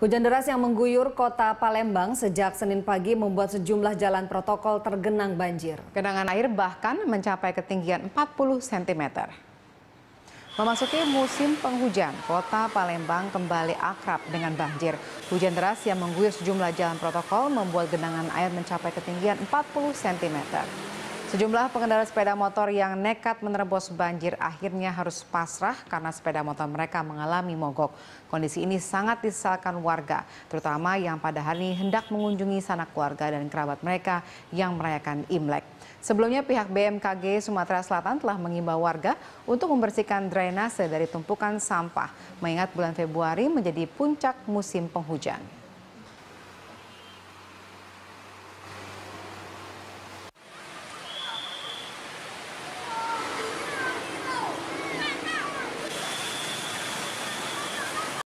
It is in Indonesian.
Hujan deras yang mengguyur kota Palembang sejak Senin pagi membuat sejumlah jalan protokol tergenang banjir. Genangan air bahkan mencapai ketinggian 40 cm. Memasuki musim penghujan, kota Palembang kembali akrab dengan banjir. Hujan deras yang mengguyur sejumlah jalan protokol membuat genangan air mencapai ketinggian 40 cm. Sejumlah pengendara sepeda motor yang nekat menerobos banjir akhirnya harus pasrah karena sepeda motor mereka mengalami mogok. Kondisi ini sangat disesalkan warga, terutama yang pada hari ini hendak mengunjungi sanak keluarga dan kerabat mereka yang merayakan Imlek. Sebelumnya pihak BMKG Sumatera Selatan telah mengimbau warga untuk membersihkan drainase dari tumpukan sampah, mengingat bulan Februari menjadi puncak musim penghujan.